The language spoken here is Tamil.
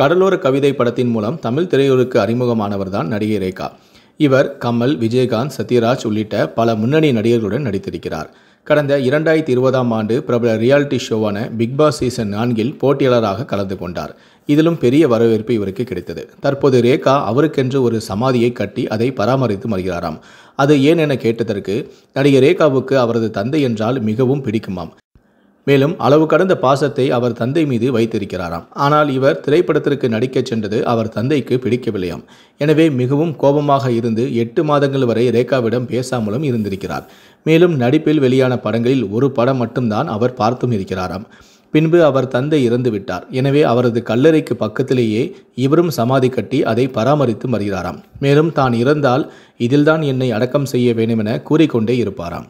கடலோர கவிதை படத்தின் மூலம் தமிழ் திரையுருக்கு அறிமுகமானவர் தான் நடிகை ரேகா இவர் கமல் விஜயகாந்த் சத்யராஜ் உள்ளிட்ட பல முன்னணி நடிகர்களுடன் நடித்திருக்கிறார் கடந்த இரண்டாயிரத்தி இருபதாம் ஆண்டு பிரபல ரியாலிட்டி ஷோவான பிக் பாஸ் சீசன் நான்கில் போட்டியாளராக கலந்து கொண்டார் இதிலும் பெரிய வரவேற்பு இவருக்கு கிடைத்தது தற்போது ரேகா அவருக்கென்று ஒரு சமாதியை கட்டி அதை பராமரித்து வருகிறாராம் அது ஏன் என கேட்டதற்கு நடிகை ரேகாவுக்கு அவரது தந்தை என்றால் மிகவும் பிடிக்குமாம் மேலும் அளவு கடந்த பாசத்தை அவர் தந்தை மீது வைத்திருக்கிறாராம் ஆனால் இவர் திரைப்படத்திற்கு நடிக்கச் சென்றது அவர் தந்தைக்கு பிடிக்கவில்லையாம் எனவே மிகவும் கோபமாக இருந்து எட்டு மாதங்கள் வரை ரேகாவிடம் பேசாமலும் இருந்திருக்கிறார் மேலும் நடிப்பில் வெளியான படங்களில் ஒரு படம் மட்டும்தான் அவர் பார்த்தும் இருக்கிறாராம் பின்பு அவர் தந்தை இறந்துவிட்டார் எனவே அவரது கல்லறைக்கு பக்கத்திலேயே இவரும் சமாதி கட்டி அதை பராமரித்து வருகிறாராம் மேலும் தான் இறந்தால் இதில்தான் என்னை அடக்கம் செய்ய வேண்டுமென கூறிக்கொண்டே இருப்பாராம்